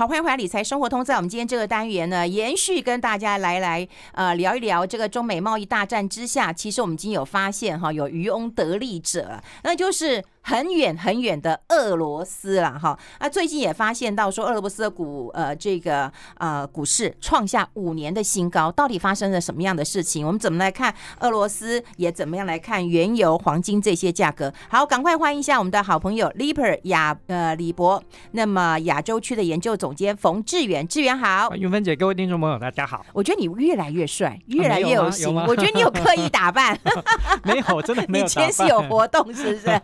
好，欢迎回来，理财生活通。在我们今天这个单元呢，延续跟大家来来呃聊一聊这个中美贸易大战之下，其实我们已经有发现哈，有渔翁得利者，那就是。很远很远的俄罗斯啦，哈啊！最近也发现到说俄罗斯的股，呃，这个呃股市创下五年的新高，到底发生了什么样的事情？我们怎么来看俄罗斯？也怎么样来看原油、黄金这些价格？好，赶快欢迎一下我们的好朋友 Liper 亚，呃，李博，那么亚洲区的研究总监冯志远，志远好。云芬姐，各位听众朋友，大家好。我觉得你越来越帅，越来越有型。我觉得你有刻意打扮。没有，真的。你今是有活动，是不是？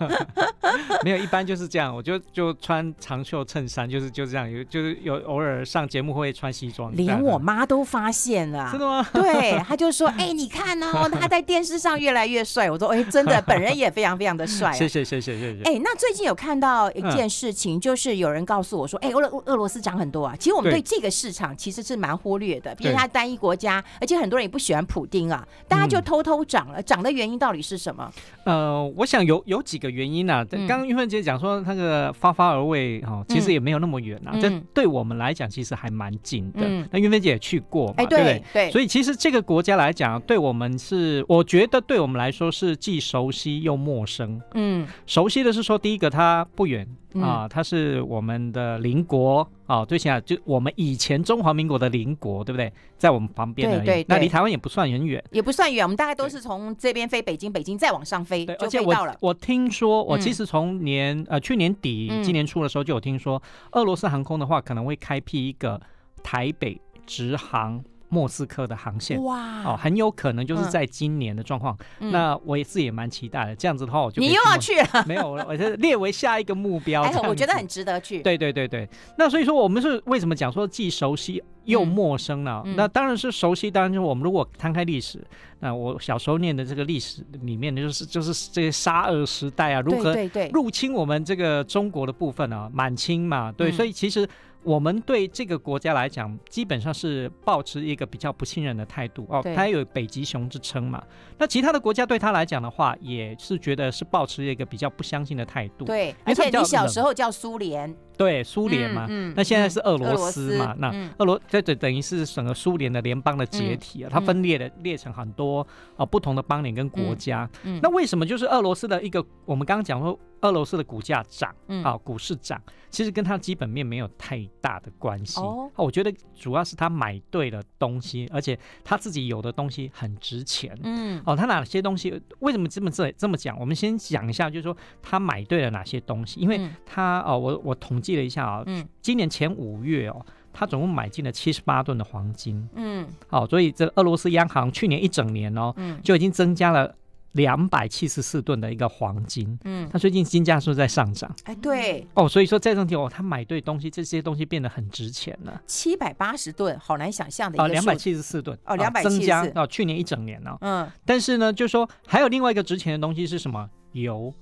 没有，一般就是这样，我就就穿长袖衬衫，就是就这样，有就是有偶尔上节目会穿西装。连我妈都发现了，真的吗？对，她就说：“ 哎，你看哦，他在电视上越来越帅。”我说：“哎，真的，本人也非常非常的帅。”谢谢谢谢谢谢。哎，那最近有看到一件事情，就是有人告诉我说：“哎，俄俄罗斯涨很多啊。”其实我们对这个市场其实是蛮忽略的，毕竟它单一国家，而且很多人也不喜欢普丁啊，大家就偷偷涨了。涨的原因到底是什么？呃，我想有有几个原因呢。刚刚云芬姐讲说那个发发而位哦，其实也没有那么远啊。这对我们来讲其实还蛮近的。那云芬姐也去过嘛，对对？所以其实这个国家来讲，对我们是，我觉得对我们来说是既熟悉又陌生。嗯，熟悉的是说，第一个它不远啊，它是我们的邻国啊，最起码就我们以前中华民国的邻国，对不对？在我们旁边，对对，那离台湾也不算很远，也不算远。我们大概都是从这边飞北京，北京再往上飞就飞到了。我听说我。其实从年呃去年底今年初的时候就有听说，俄罗斯航空的话可能会开辟一个台北直航。莫斯科的航线哇，哦，很有可能就是在今年的状况。那我也是也蛮期待的，这样子的话我就你又要去，没有了，我就列为下一个目标。哎，我觉得很值得去。对对对对，那所以说我们是为什么讲说既熟悉又陌生呢？那当然是熟悉，当然就我们如果摊开历史，那我小时候念的这个历史里面的就是就是这些沙俄时代啊，如何入侵我们这个中国的部分啊，满清嘛，对，所以其实。我们对这个国家来讲，基本上是保持一个比较不信任的态度哦。它有北极熊之称嘛，那其他的国家对它来讲的话，也是觉得是保持一个比较不相信的态度。对，而且你小时候叫苏联，对苏联嘛，那现在是俄罗斯嘛，那俄罗这等于是整个苏联的联邦的解体啊，它分裂的裂成很多啊不同的邦联跟国家。那为什么就是俄罗斯的一个？我们刚刚讲说。俄罗斯的股价涨，啊，股市涨，其实跟它基本面没有太大的关系。哦，我觉得主要是他买对了东西，而且他自己有的东西很值钱。嗯，哦，他哪些东西？为什么这么这这么讲？我们先讲一下，就是说他买对了哪些东西？因为他哦，我我统计了一下啊，嗯，今年前五月哦，他总共买进了七十八吨的黄金。嗯，好，所以这俄罗斯央行去年一整年哦，嗯，就已经增加了。两百七十四吨的一个黄金，嗯，它最近金价是不是在上涨？哎，对，哦，所以说在场的哦，他买对东西，这些东西变得很值钱了。七百八十吨，好难想象的一个哦，两百七十四吨，哦，两百七十四，哦，去年一整年呢。嗯，但是呢，就说还有另外一个值钱的东西是什么油？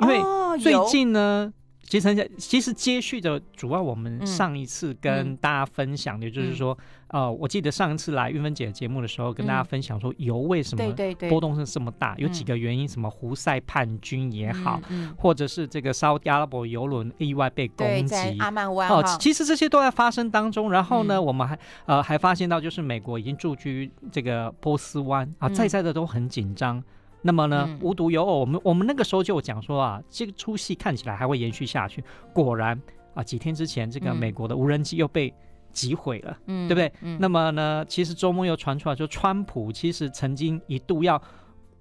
因为最近呢。其实，其实接续的，主要我们上一次跟大家分享的就是说，呃，我记得上一次来玉芬姐的节目的时候，跟大家分享说，油为什么波动是这么大？有几个原因，什么胡塞叛军也好，或者是这个沙特阿拉伯油轮意外被攻击，阿曼湾哦，其实这些都在发生当中。然后呢，我们还呃还发现到，就是美国已经驻居这个波斯湾啊，在在的都很紧张。那么呢，无独有偶，我们我们那个时候就讲说啊，这个出戏看起来还会延续下去。果然啊，几天之前这个美国的无人机又被击毁了，嗯，对不对？嗯。那么呢，其实周末又传出来，说川普其实曾经一度要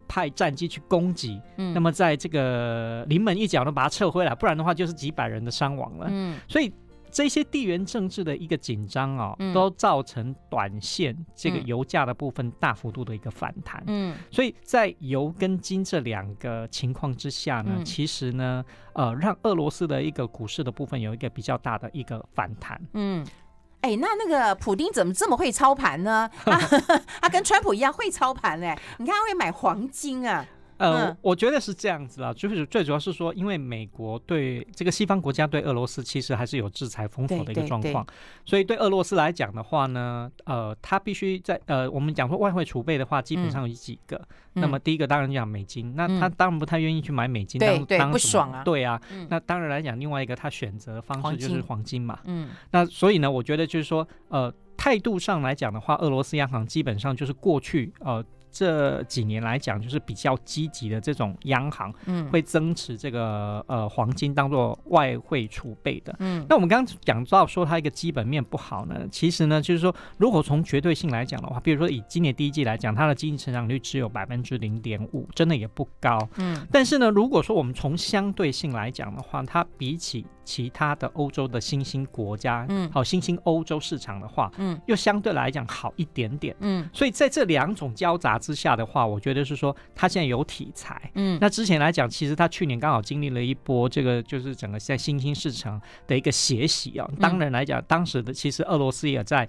派战机去攻击，嗯。那么在这个临门一脚呢，把它撤回来，不然的话就是几百人的伤亡了。嗯。所以。这些地缘政治的一个紧张啊，都造成短线这个油价的部分大幅度的一个反弹。嗯，所以在油跟金这两个情况之下呢，其实呢，呃，让俄罗斯的一个股市的部分有一个比较大的一个反弹。嗯，哎，那那个普丁怎么这么会操盘呢？他 他跟川普一样会操盘哎，你看他会买黄金啊。呃，我觉得是这样子啊。就是最主要是说，因为美国对这个西方国家对俄罗斯其实还是有制裁封锁的一个状况，所以对俄罗斯来讲的话呢，呃，他必须在呃，我们讲说外汇储备的话，基本上有几个。那么第一个当然讲美金，那他当然不太愿意去买美金，当当不爽啊。对啊，那当然来讲，另外一个他选择方式就是黄金嘛。嗯。那所以呢，我觉得就是说，呃，态度上来讲的话，俄罗斯央行基本上就是过去呃。这几年来讲，就是比较积极的这种央行，嗯，会增持这个呃黄金当做外汇储备的。嗯，那我们刚刚讲到说它一个基本面不好呢，其实呢就是说，如果从绝对性来讲的话，比如说以今年第一季来讲，它的经济成长率只有百分之零点五，真的也不高。嗯，但是呢，如果说我们从相对性来讲的话，它比起其他的欧洲的新兴国家，嗯，好新兴欧洲市场的话，嗯，又相对来讲好一点点，嗯，所以在这两种交杂之下的话，我觉得是说它现在有题材，嗯，那之前来讲，其实它去年刚好经历了一波这个就是整个在新兴市场的一个血洗啊，当然来讲当时的其实俄罗斯也在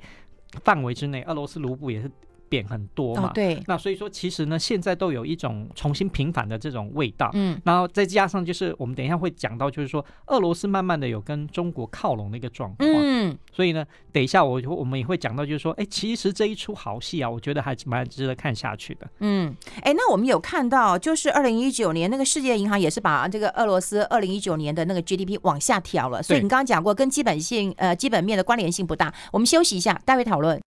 范围之内，俄罗斯卢布也是。变很多嘛？对。那所以说，其实呢，现在都有一种重新平反的这种味道。嗯。然后再加上，就是我们等一下会讲到，就是说俄罗斯慢慢的有跟中国靠拢的一个状况。嗯。所以呢，等一下我我们也会讲到，就是说，哎，其实这一出好戏啊，我觉得还蛮值得看下去的。嗯。哎，那我们有看到，就是二零一九年那个世界银行也是把这个俄罗斯二零一九年的那个 GDP 往下调了。所以你刚刚讲过，跟基本性呃基本面的关联性不大。我们休息一下，待会讨论。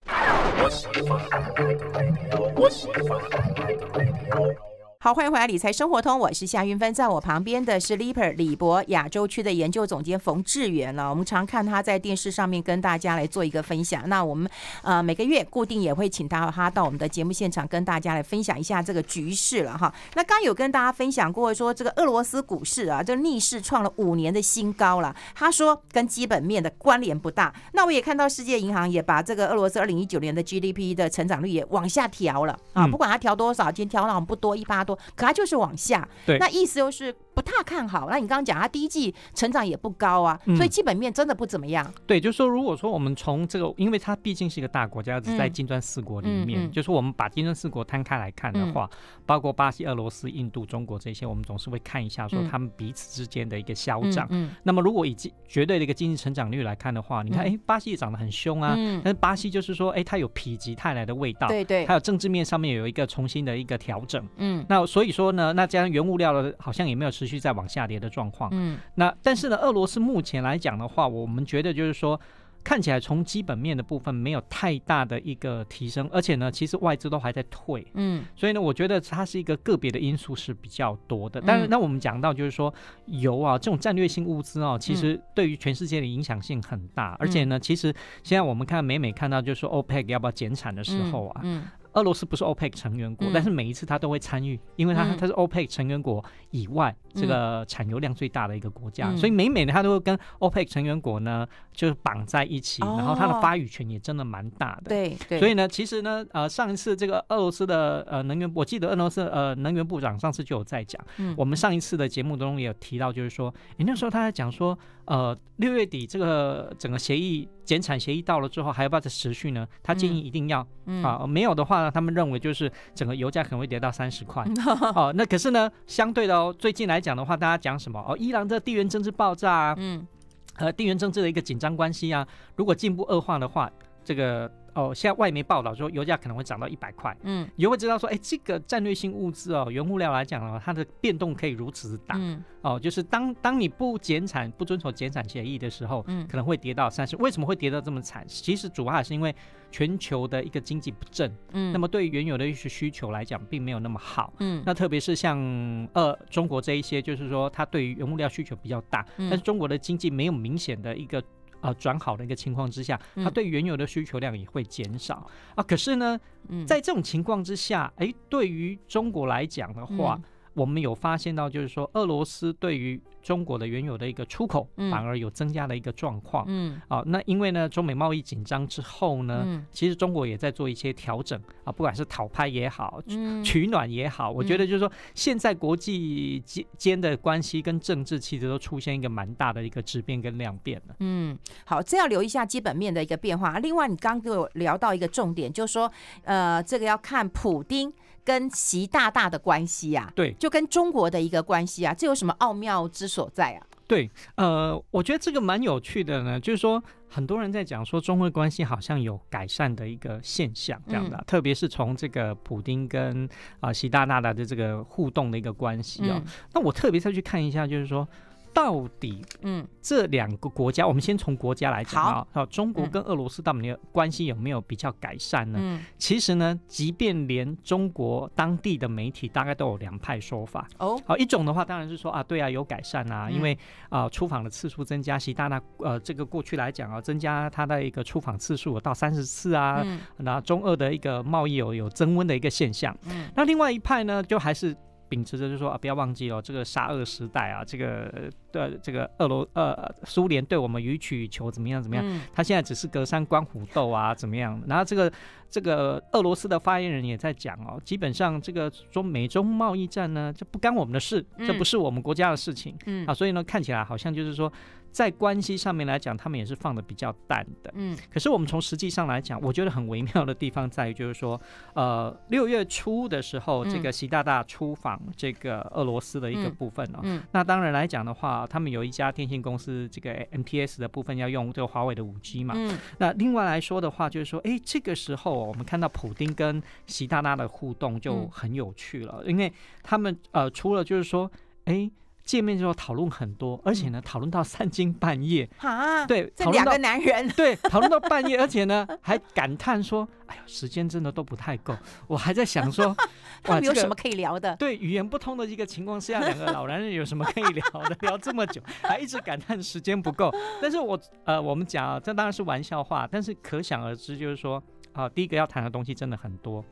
我喜欢你的美，我我喜欢你的美。好，欢迎回来《理财生活通》，我是夏云芬，在我旁边的是 Leaper 李博，亚洲区的研究总监冯志远了。我们常看他在电视上面跟大家来做一个分享。那我们呃每个月固定也会请他他到我们的节目现场跟大家来分享一下这个局势了哈。那刚有跟大家分享过说这个俄罗斯股市啊，这逆势创了五年的新高了。他说跟基本面的关联不大。那我也看到世界银行也把这个俄罗斯二零一九年的 GDP 的成长率也往下调了啊，不管它调多少，今天调了不多一八多。可它就是往下，那意思又是。不太看好。那你刚刚讲，它第一季成长也不高啊，所以基本面真的不怎么样。对，就是说，如果说我们从这个，因为它毕竟是一个大国家，在金砖四国里面，就是我们把金砖四国摊开来看的话，包括巴西、俄罗斯、印度、中国这些，我们总是会看一下，说他们彼此之间的一个消长。那么，如果以绝对的一个经济成长率来看的话，你看，哎，巴西也涨得很凶啊，但是巴西就是说，哎，它有否极泰来的味道，对对，还有政治面上面有一个重新的一个调整。嗯，那所以说呢，那既然原物料的，好像也没有是。持续在往下跌的状况，嗯，那但是呢，俄罗斯目前来讲的话，我们觉得就是说，看起来从基本面的部分没有太大的一个提升，而且呢，其实外资都还在退，嗯，所以呢，我觉得它是一个个别的因素是比较多的。但是那我们讲到就是说，油啊这种战略性物资啊，其实对于全世界的影响性很大，而且呢，其实现在我们看每每看到就是说 OPEC 要不要减产的时候啊，嗯。俄罗斯不是 OPEC 成员国，但是每一次他都会参与，因为他他是 OPEC 成员国以外这个产油量最大的一个国家，所以每每呢，他都会跟 OPEC 成员国呢就是绑在一起，然后他的话语权也真的蛮大的。对，所以呢，其实呢，呃，上一次这个俄罗斯的呃能源，我记得俄罗斯呃能源部长上次就有在讲，我们上一次的节目当中也有提到，就是说，哎，那时候他在讲说，呃，六月底这个整个协议减产协议到了之后，还要不要再持续呢？他建议一定要，啊，没有的话。那他们认为就是整个油价可能会跌到三十块 哦。那可是呢，相对的哦，最近来讲的话，大家讲什么哦？伊朗的地缘政治爆炸啊，嗯，和地缘政治的一个紧张关系啊，如果进一步恶化的话，这个。哦，现在外媒报道说油价可能会涨到一百块，嗯，就会知道说，哎，这个战略性物资哦，原物料来讲哦，它的变动可以如此之大，嗯，哦，就是当当你不减产、不遵守减产协议的时候，嗯，可能会跌到三十。为什么会跌到这么惨？其实主要还是因为全球的一个经济不振，嗯，那么对于原有的一些需求来讲，并没有那么好，嗯，那特别是像呃中国这一些，就是说它对于原物料需求比较大，但是中国的经济没有明显的一个。啊，转好的一个情况之下，它对原油的需求量也会减少啊。可是呢，在这种情况之下，哎，对于中国来讲的话。我们有发现到，就是说，俄罗斯对于中国的原有的一个出口，反而有增加的一个状况。嗯，啊，那因为呢，中美贸易紧张之后呢，其实中国也在做一些调整啊，不管是讨拍也好，取暖也好，我觉得就是说，现在国际间的关系跟政治，其实都出现一个蛮大的一个质变跟量变了。嗯，好，这要留意一下基本面的一个变化。另外，你刚跟我聊到一个重点，就是说，呃，这个要看普丁。跟习大大的关系啊，对，就跟中国的一个关系啊，这有什么奥妙之所在啊？对，呃，我觉得这个蛮有趣的呢，就是说很多人在讲说中俄关系好像有改善的一个现象这样的，特别是从这个普丁跟啊习大大的这个互动的一个关系啊，那我特别再去看一下，就是说。到底，嗯，这两个国家，我们先从国家来讲啊，好，中国跟俄罗斯，到底关系有没有比较改善呢？嗯，其实呢，即便连中国当地的媒体大概都有两派说法。哦，好，一种的话当然是说啊，对啊，有改善啊，因为啊，出访的次数增加，习大大呃，这个过去来讲啊，增加他的一个出访次数到三十次啊，那中俄的一个贸易有有增温的一个现象。嗯，那另外一派呢，就还是秉持着就说啊，不要忘记哦，这个沙俄时代啊，这个。对这个俄罗呃苏联对我们予取予求怎么样怎么样？他现在只是隔山观虎斗啊，怎么样？然后这个这个俄罗斯的发言人也在讲哦，基本上这个说美中贸易战呢，这不干我们的事，这不是我们国家的事情。嗯啊，所以呢，看起来好像就是说，在关系上面来讲，他们也是放的比较淡的。嗯，可是我们从实际上来讲，我觉得很微妙的地方在于，就是说，呃，六月初的时候，这个习大大出访这个俄罗斯的一个部分哦。嗯，那当然来讲的话。他们有一家电信公司，这个 MTS 的部分要用这个华为的五 G 嘛？嗯，那另外来说的话，就是说，哎，这个时候我们看到普丁跟习大大的互动就很有趣了，因为他们呃，除了就是说，哎。见面之后讨论很多，而且呢，讨论到三更半夜啊，对，两个男人，对，讨论到半夜，而且呢，还感叹说，哎呦，时间真的都不太够。我还在想说，们有什么可以聊的？对，语言不通的一个情况下，两个老男人有什么可以聊的？聊这么久，还一直感叹时间不够。但是我呃，我们讲啊，这当然是玩笑话，但是可想而知，就是说啊，第一个要谈的东西真的很多。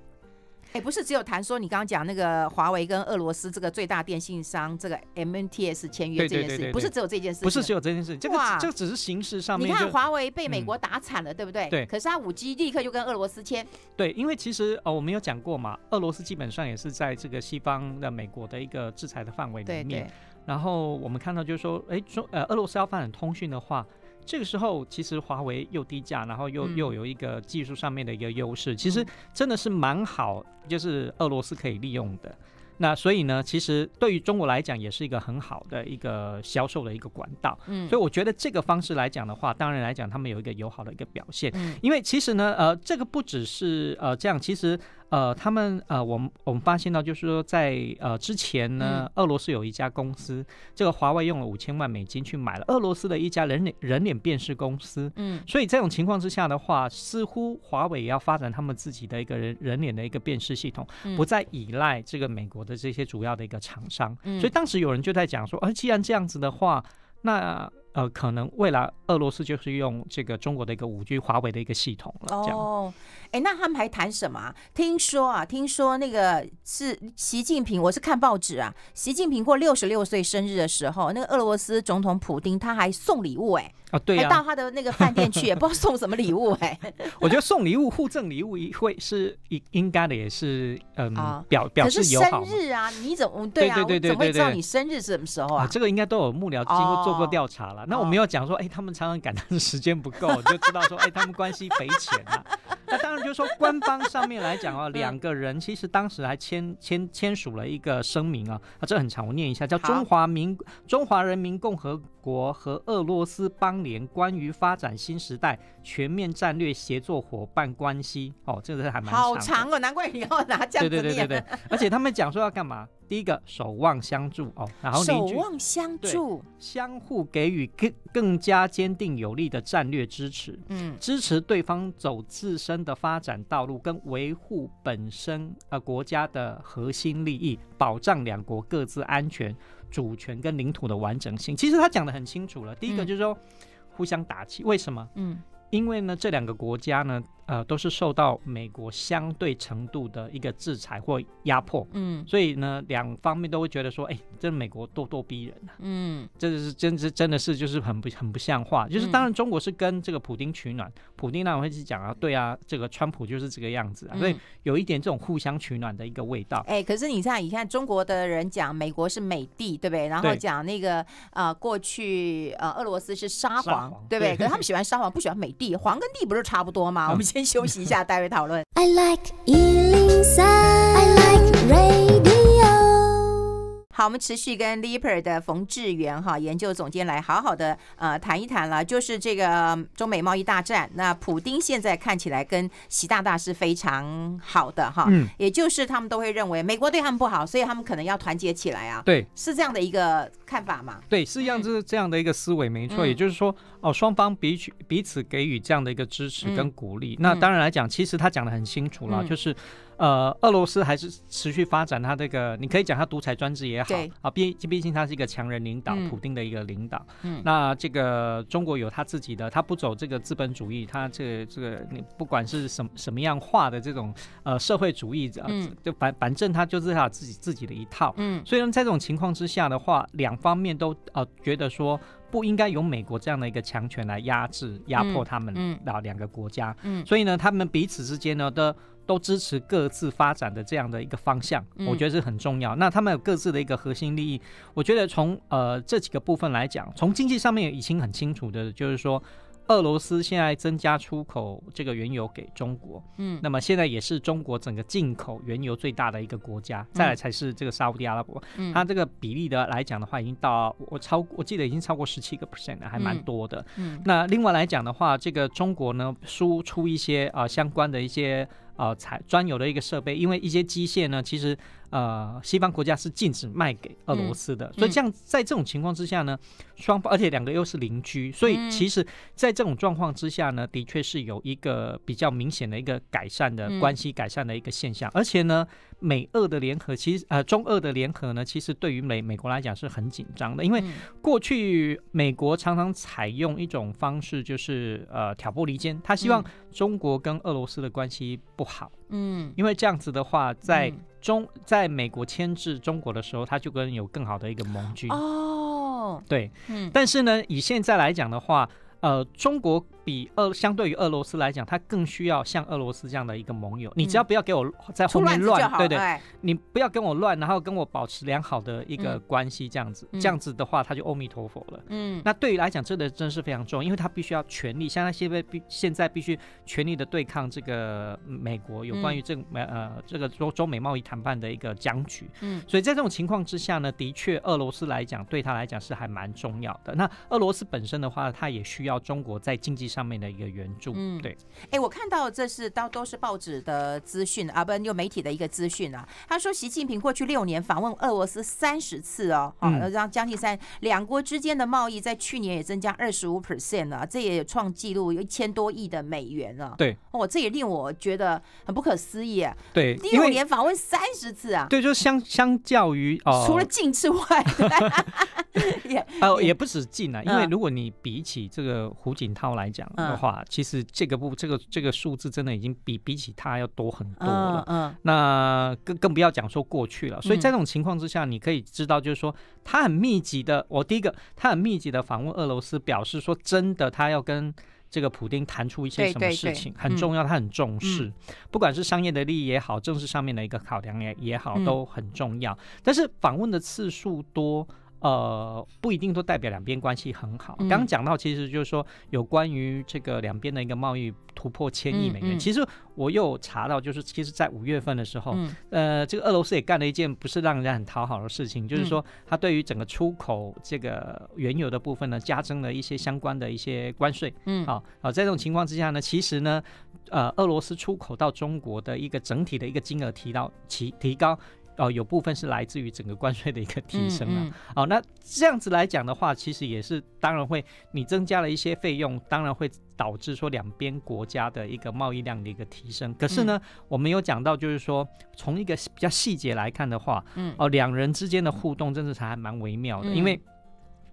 哎，不是只有谈说你刚刚讲那个华为跟俄罗斯这个最大电信商这个 M N T S 签约这件事情，不是只有这件事，情，不是只有这件事，这个这只是形式上面。你看华为被美国打惨了，对不对？对。可是它五 G 立刻就跟俄罗斯签。对，因为其实哦，我们有讲过嘛，俄罗斯基本上也是在这个西方的美国的一个制裁的范围里面。然后我们看到就是说，哎，中呃，俄罗斯要发展通讯的话。这个时候，其实华为又低价，然后又又有一个技术上面的一个优势，其实真的是蛮好，就是俄罗斯可以利用的。那所以呢，其实对于中国来讲，也是一个很好的一个销售的一个管道。嗯，所以我觉得这个方式来讲的话，当然来讲他们有一个友好的一个表现，因为其实呢，呃，这个不只是呃这样，其实。呃，他们呃，我们我们发现到，就是说，在呃之前呢，俄罗斯有一家公司，这个华为用了五千万美金去买了俄罗斯的一家人脸人脸辨识公司。嗯，所以这种情况之下的话，似乎华为也要发展他们自己的一个人人脸的一个辨识系统，不再依赖这个美国的这些主要的一个厂商。所以当时有人就在讲说，呃，既然这样子的话，那呃，可能未来俄罗斯就是用这个中国的一个五 G 华为的一个系统了。这样。哎，那他们还谈什么？听说啊，听说那个是习近平，我是看报纸啊。习近平过六十六岁生日的时候，那个俄罗斯总统普丁他还送礼物哎啊，对，还到他的那个饭店去，也不知道送什么礼物哎。我觉得送礼物，互赠礼物会是应应该的，也是嗯表表示友好。生日啊，你怎么 对对对对对？我怎么会知道你生日是什么时候啊？这个应该都有幕僚经过做过调查了。那我没有讲说，哎，他们常常感叹时间不够，就知道说，哎，他们关系匪浅啊。那当然。就是说官方上面来讲哦，两个人其实当时还签签签署了一个声明啊，啊，这很长，我念一下，叫《中华民中华人民共和国和俄罗斯邦联关于发展新时代全面战略协作伙伴关系》哦，这个还蛮好长哦，难怪你要拿这样对对对对对，而且他们讲说要干嘛。第一个守望相助哦，然后守望相助，相互给予更更加坚定有力的战略支持，嗯，支持对方走自身的发展道路，跟维护本身呃国家的核心利益，保障两国各自安全、主权跟领土的完整性。其实他讲的很清楚了，第一个就是说互相打气，为什么？嗯。因为呢，这两个国家呢，呃，都是受到美国相对程度的一个制裁或压迫，嗯，所以呢，两方面都会觉得说，哎，这美国咄咄逼人啊，嗯，这是真真真的是就是很不很不像话，就是当然中国是跟这个普丁取暖，普丁那会是讲啊，对啊，这个川普就是这个样子，所以有一点这种互相取暖的一个味道。哎，可是你现在你看，中国的人讲美国是美帝，对不对？然后讲那个呃过去呃俄罗斯是沙皇，对不对？可是他们喜欢沙皇，不喜欢美帝。黄跟地不是差不多吗？我们先休息一下，待会讨论。I like 好，我们持续跟 Leaper 的冯志远哈研究总监来好好的呃谈一谈了，就是这个中美贸易大战。那普丁现在看起来跟习大大是非常好的哈，嗯，也就是他们都会认为美国对他们不好，所以他们可能要团结起来啊，对，是这样的一个看法吗？对，是这样子这样的一个思维，没错。也就是说，哦，双方彼此彼此给予这样的一个支持跟鼓励。那当然来讲，其实他讲的很清楚了，就是。呃，俄罗斯还是持续发展他这个，你可以讲他独裁专制也好啊，毕毕竟他是一个强人领导，普京的一个领导。那这个中国有他自己的，他不走这个资本主义，他这个这个你不管是什么什么样化的这种呃社会主义，嗯，就反反正他就是他自己自己的一套。嗯，所以呢，在这种情况之下的话，两方面都呃觉得说不应该有美国这样的一个强权来压制压迫他们啊两个国家。嗯，所以呢，他们彼此之间呢的。都支持各自发展的这样的一个方向，我觉得是很重要。那他们有各自的一个核心利益，我觉得从呃这几个部分来讲，从经济上面已经很清楚的，就是说俄罗斯现在增加出口这个原油给中国，嗯，那么现在也是中国整个进口原油最大的一个国家，再来才是这个沙地阿拉伯，它这个比例的来讲的话，已经到我超，我记得已经超过十七个 percent 了，还蛮多的。嗯，那另外来讲的话，这个中国呢，输出一些啊相关的一些。呃采专有的一个设备，因为一些机械呢，其实呃，西方国家是禁止卖给俄罗斯的，所以像在这种情况之下呢，双方而且两个又是邻居，所以其实在这种状况之下呢，的确是有一个比较明显的一个改善的关系改善的一个现象，而且呢，美俄的联合，其实呃，中俄的联合呢，其实对于美美国来讲是很紧张的，因为过去美国常常采用一种方式，就是呃挑拨离间，他希望中国跟俄罗斯的关系。不好，嗯，因为这样子的话，在中在美国牵制中国的时候，他就跟有更好的一个盟军哦，对，嗯，但是呢，以现在来讲的话，呃，中国。比俄相对于俄罗斯来讲，他更需要像俄罗斯这样的一个盟友。你只要不要给我在后面乱，对对，你不要跟我乱，然后跟我保持良好的一个关系，这样子，这样子的话，他就阿弥陀佛了。嗯，那对于来讲，这的真是非常重，因为他必须要全力，像那些被现在必须全力的对抗这个美国有关于这美呃这个中中美贸易谈判的一个僵局。嗯，所以在这种情况之下呢，的确俄罗斯来讲，对他来讲是还蛮重要的。那俄罗斯本身的话，他也需要中国在经济。上面的一个援助，嗯，对，哎，我看到这是都都是报纸的资讯啊，不是有媒体的一个资讯啊。他说，习近平过去六年访问俄罗斯三十次哦，啊，让将近三两国之间的贸易在去年也增加二十五 percent 了，这也创纪录，有一千多亿的美元了。对，哦，这也令我觉得很不可思议啊。对，六年访问三十次啊。对，就相相较于哦，除了进之外，也哦，也不止进啊，因为如果你比起这个胡锦涛来讲。的话，其实这个不，这个这个数字真的已经比比起他要多很多了。嗯，那更更不要讲说过去了。所以在这种情况之下，你可以知道，就是说他很密集的，我第一个，他很密集的访问俄罗斯，表示说真的，他要跟这个普丁谈出一些什么事情，很重要，他很重视，不管是商业的利益也好，政治上面的一个考量也也好，都很重要。但是访问的次数多。呃，不一定都代表两边关系很好。刚刚讲到，其实就是说有关于这个两边的一个贸易突破千亿美元。其实我又查到，就是其实在五月份的时候，呃，这个俄罗斯也干了一件不是让人家很讨好的事情，就是说它对于整个出口这个原油的部分呢，加征了一些相关的一些关税。嗯，好，好，在这种情况之下呢，其实呢，呃，俄罗斯出口到中国的一个整体的一个金额提到提提高。哦，有部分是来自于整个关税的一个提升啊。哦，那这样子来讲的话，其实也是当然会，你增加了一些费用，当然会导致说两边国家的一个贸易量的一个提升。可是呢，我们有讲到，就是说从一个比较细节来看的话，嗯，哦，两人之间的互动，真的是还蛮微妙的，因为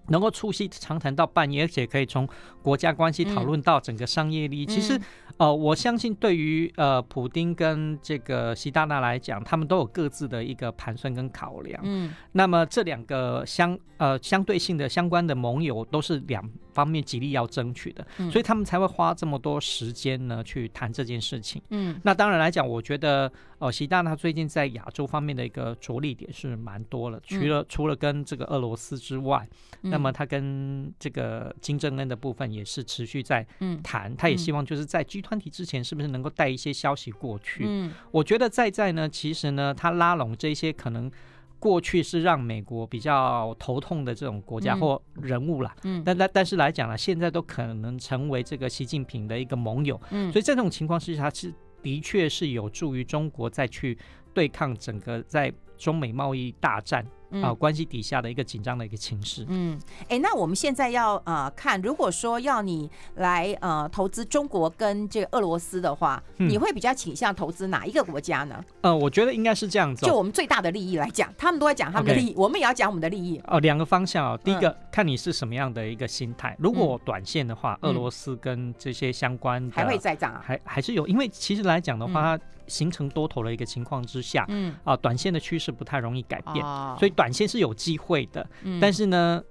能够促膝长谈到半夜，而且可以从国家关系讨论到整个商业利益，其实。哦，我相信对于呃普丁跟这个习大大来讲，他们都有各自的一个盘算跟考量。嗯，那么这两个相呃相对性的相关的盟友都是两。方面极力要争取的，所以他们才会花这么多时间呢去谈这件事情。嗯，那当然来讲，我觉得呃，习大他最近在亚洲方面的一个着力点是蛮多了，除了除了跟这个俄罗斯之外，那么他跟这个金正恩的部分也是持续在谈，他也希望就是在 G 团体之前是不是能够带一些消息过去。嗯，我觉得在在呢，其实呢，他拉拢这些可能。过去是让美国比较头痛的这种国家或人物啦。嗯，但但但是来讲呢，现在都可能成为这个习近平的一个盟友，嗯，所以在这种情况之下，是的确是有助于中国再去对抗整个在中美贸易大战。啊，关系底下的一个紧张的一个情势。嗯，哎，那我们现在要呃看，如果说要你来呃投资中国跟这个俄罗斯的话，你会比较倾向投资哪一个国家呢？呃，我觉得应该是这样子，就我们最大的利益来讲，他们都在讲他们的利益，我们也要讲我们的利益。哦，两个方向哦，第一个看你是什么样的一个心态。如果短线的话，俄罗斯跟这些相关还会再涨，啊，还还是有，因为其实来讲的话。形成多头的一个情况之下，嗯啊，短线的趋势不太容易改变，所以短线是有机会的，嗯，但是呢，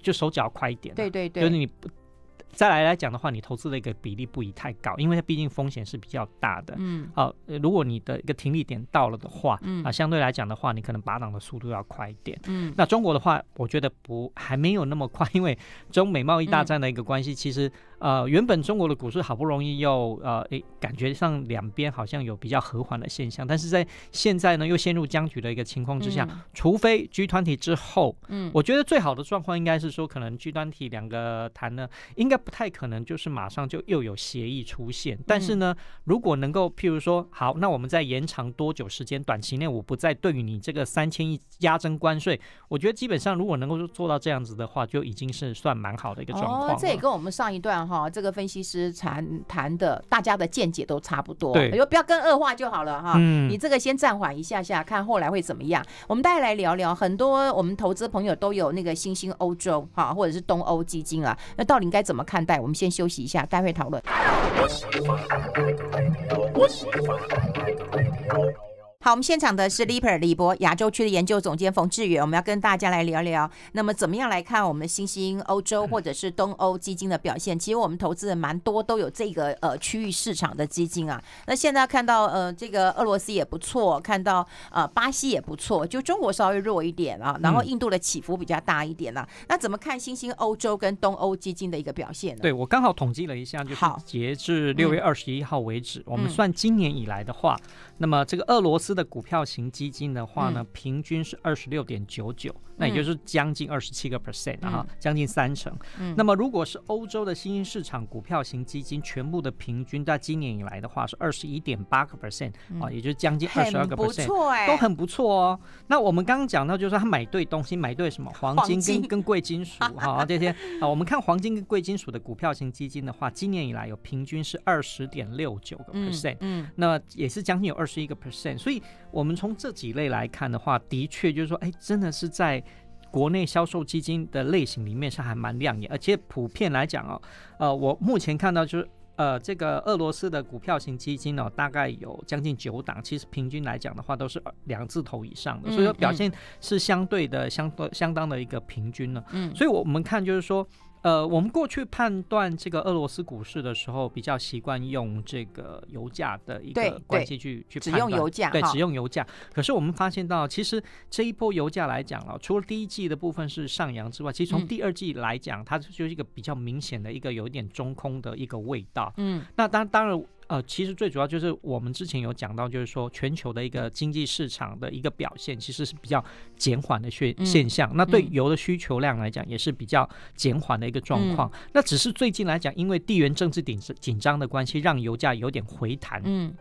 就手脚快一点，对对对，就是你再来来讲的话，你投资的一个比例不宜太高，因为它毕竟风险是比较大的，嗯，好，如果你的一个停利点到了的话，嗯啊，相对来讲的话，你可能拔档的速度要快一点，嗯，那中国的话，我觉得不还没有那么快，因为中美贸易大战的一个关系，其实。呃，原本中国的股市好不容易又呃，诶，感觉上两边好像有比较和缓的现象，但是在现在呢又陷入僵局的一个情况之下，除非 G 团体之后，嗯，我觉得最好的状况应该是说，可能 G 团体两个谈呢，应该不太可能就是马上就又有协议出现。但是呢，如果能够譬如说，好，那我们在延长多久时间？短期内我不再对于你这个三千亿压征关税，我觉得基本上如果能够做到这样子的话，就已经是算蛮好的一个状况哦，这也跟我们上一段。好，这个分析师谈谈的，大家的见解都差不多。对，就不要更恶化就好了哈。嗯，你这个先暂缓一下下，看后来会怎么样。我们大家来聊聊，很多我们投资朋友都有那个新兴欧洲哈，或者是东欧基金啊。那到底应该怎么看待？我们先休息一下，待会讨论。好，我们现场的是 l e a p e r 李博亚洲区的研究总监冯志远，我们要跟大家来聊聊，那么怎么样来看我们新兴欧洲或者是东欧基金的表现？其实我们投资的蛮多，都有这个呃区域市场的基金啊。那现在看到呃这个俄罗斯也不错，看到呃巴西也不错，就中国稍微弱一点啊，然后印度的起伏比较大一点啊。那怎么看新兴欧洲跟东欧基金的一个表现？呢？对我刚好统计了一下，就是截至六月二十一号为止，我们算今年以来的话，那么这个俄罗斯。的股票型基金的话呢，平均是二十六点九九，那也就是将近二十七个 percent 啊，将近三成。那么如果是欧洲的新兴市场股票型基金，全部的平均在今年以来的话是二十一点八个 percent 啊，也就是将近二十二个 percent，都很不错都很不错哦。那我们刚刚讲到，就是他买对东西，买对什么？黄金跟跟贵金属，哈，这些啊。我们看黄金跟贵金属的股票型基金的话，今年以来有平均是二十点六九个 percent，嗯，那也是将近有二十一个 percent，所以。我们从这几类来看的话，的确就是说，哎，真的是在国内销售基金的类型里面是还蛮亮眼，而且普遍来讲啊，呃，我目前看到就是，呃，这个俄罗斯的股票型基金呢，大概有将近九档，其实平均来讲的话都是两字头以上的，所以说表现是相对的相对相当的一个平均了。嗯，所以，我我们看就是说。呃，我们过去判断这个俄罗斯股市的时候，比较习惯用这个油价的一个关系去去判断，只用油价对，只用油价。可是我们发现到，其实这一波油价来讲了，除了第一季的部分是上扬之外，其实从第二季来讲，它就是一个比较明显的一个有一点中空的一个味道。嗯，那当当然。呃，其实最主要就是我们之前有讲到，就是说全球的一个经济市场的一个表现，其实是比较减缓的现现象。那对油的需求量来讲，也是比较减缓的一个状况。那只是最近来讲，因为地缘政治紧紧张的关系，让油价有点回弹。嗯，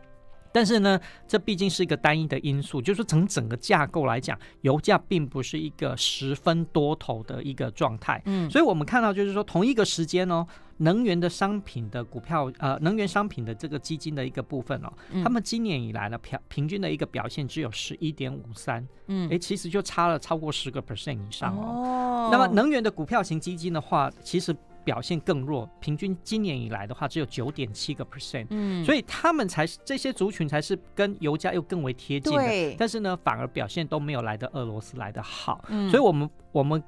但是呢，这毕竟是一个单一的因素，就是从整个架构来讲，油价并不是一个十分多头的一个状态。嗯，所以我们看到就是说，同一个时间呢。能源的商品的股票，呃，能源商品的这个基金的一个部分哦，他们今年以来呢，漂平均的一个表现只有十一点五三，嗯，哎，其实就差了超过十个 percent 以上哦。那么能源的股票型基金的话，其实表现更弱，平均今年以来的话只有九点七个 percent，嗯，所以他们才是这些族群才是跟油价又更为贴近的，但是呢，反而表现都没有来的俄罗斯来的好，嗯，所以我们我们。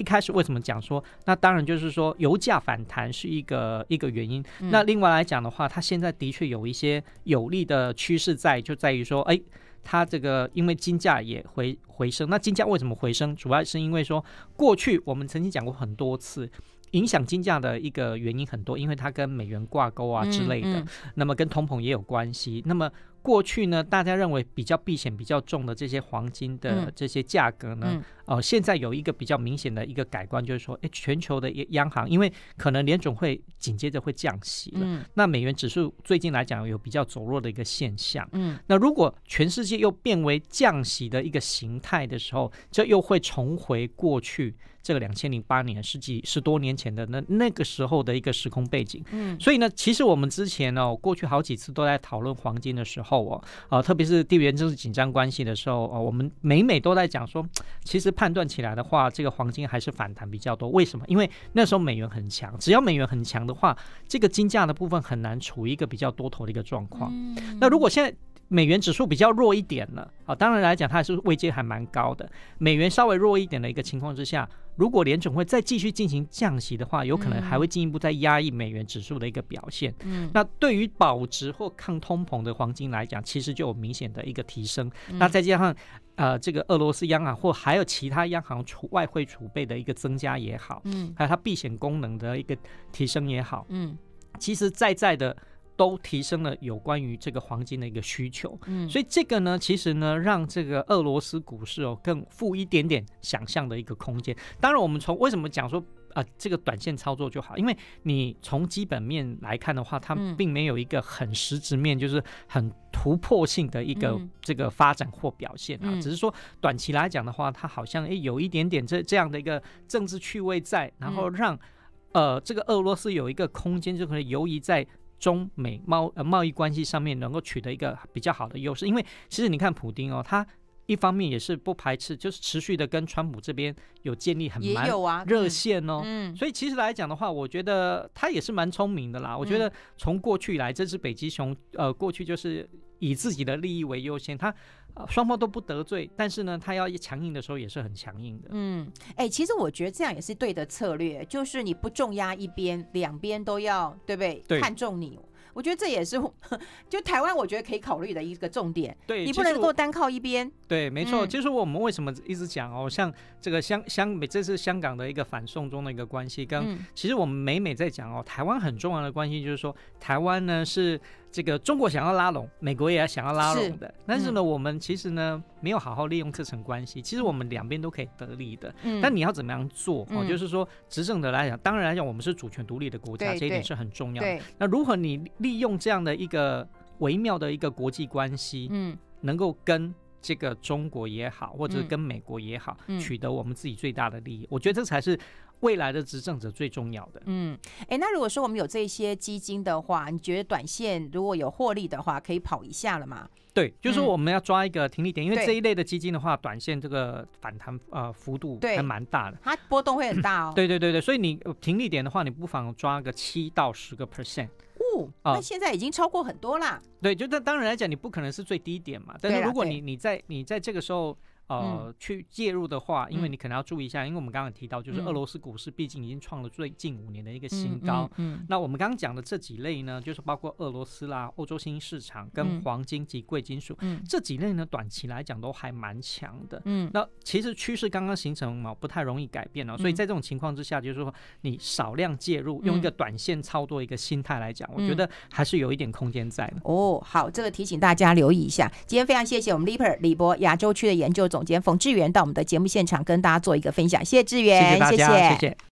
一开始为什么讲说？那当然就是说油价反弹是一个一个原因。那另外来讲的话，它现在的确有一些有利的趋势在，就在于说，哎，它这个因为金价也回回升。那金价为什么回升？主要是因为说，过去我们曾经讲过很多次，影响金价的一个原因很多，因为它跟美元挂钩啊之类的。那么跟通膨也有关系。那么过去呢，大家认为比较避险、比较重的这些黄金的这些价格呢，哦，现在有一个比较明显的一个改观，就是说，哎，全球的央行，因为可能联总会紧接着会降息了，那美元指数最近来讲有比较走弱的一个现象。嗯，那如果全世界又变为降息的一个形态的时候，这又会重回过去这个两千零八年世纪十多年前的那那个时候的一个时空背景。嗯，所以呢，其实我们之前呢，过去好几次都在讨论黄金的时候。后哦，啊，特别是地缘政治紧张关系的时候，啊，我们每每都在讲说，其实判断起来的话，这个黄金还是反弹比较多。为什么？因为那时候美元很强，只要美元很强的话，这个金价的部分很难处于一个比较多头的一个状况。那如果现在美元指数比较弱一点了，啊，当然来讲它还是位阶还蛮高的，美元稍微弱一点的一个情况之下。如果联准会再继续进行降息的话，有可能还会进一步再压抑美元指数的一个表现。嗯，那对于保值或抗通膨的黄金来讲，其实就有明显的一个提升。那再加上呃，这个俄罗斯央行或还有其他央行储外汇储备的一个增加也好，嗯，还有它避险功能的一个提升也好，嗯，其实在在的。都提升了有关于这个黄金的一个需求，嗯，所以这个呢，其实呢，让这个俄罗斯股市哦更富一点点想象的一个空间。当然，我们从为什么讲说啊，这个短线操作就好，因为你从基本面来看的话，它并没有一个很实质面，就是很突破性的一个这个发展或表现啊，只是说短期来讲的话，它好像诶有一点点这这样的一个政治趣味在，然后让呃这个俄罗斯有一个空间，就可能游移在。中美贸呃贸易关系上面能够取得一个比较好的优势，因为其实你看普丁哦，他。一方面也是不排斥，就是持续的跟川普这边有建立很也热线哦，嗯，所以其实来讲的话，我觉得他也是蛮聪明的啦。我觉得从过去以来，这只北极熊，呃，过去就是以自己的利益为优先，他双方都不得罪，但是呢，他要强硬的时候也是很强硬的。嗯，哎，其实我觉得这样也是对的策略，就是你不重压一边，两边都要对不对？看重你。我觉得这也是，就台湾，我觉得可以考虑的一个重点。对，你不能够单靠一边。对，没错，就是我们为什么一直讲哦，像这个香香，这是香港的一个反送中的一个关系，跟其实我们每每在讲哦，台湾很重要的关系就是说，台湾呢是。这个中国想要拉拢，美国也要想要拉拢的。但是呢，我们其实呢没有好好利用这层关系。其实我们两边都可以得利的。嗯，但你要怎么样做哦，就是说，执政的来讲，当然来讲，我们是主权独立的国家，这一点是很重要的。那如何你利用这样的一个微妙的一个国际关系，嗯，能够跟这个中国也好，或者跟美国也好，取得我们自己最大的利益？我觉得这才是。未来的执政者最重要的。嗯，哎，那如果说我们有这些基金的话，你觉得短线如果有获利的话，可以跑一下了吗？对，就是我们要抓一个停利点，因为这一类的基金的话，短线这个反弹呃幅度还蛮大的，它波动会很大哦。对对对对，所以你停利点的话，你不妨抓个七到十个 percent。哦，那现在已经超过很多啦。对，就但当然来讲，你不可能是最低点嘛。但是如果你你在你在这个时候。呃，去介入的话，因为你可能要注意一下，因为我们刚刚提到，就是俄罗斯股市毕竟已经创了最近五年的一个新高。嗯。那我们刚刚讲的这几类呢，就是包括俄罗斯啦、欧洲新兴市场跟黄金及贵金属嗯、这几类呢，短期来讲都还蛮强的。嗯。那其实趋势刚刚形成嘛，不太容易改变了。所以在这种情况之下，就是说你少量介入，用一个短线操作一个心态来讲，我觉得还是有一点空间在的。哦，好，这个提醒大家留意一下。今天非常谢谢我们 Leaper 李博亚洲区的研究总。总监冯志远到我们的节目现场，跟大家做一个分享。谢谢志远，谢谢，谢谢。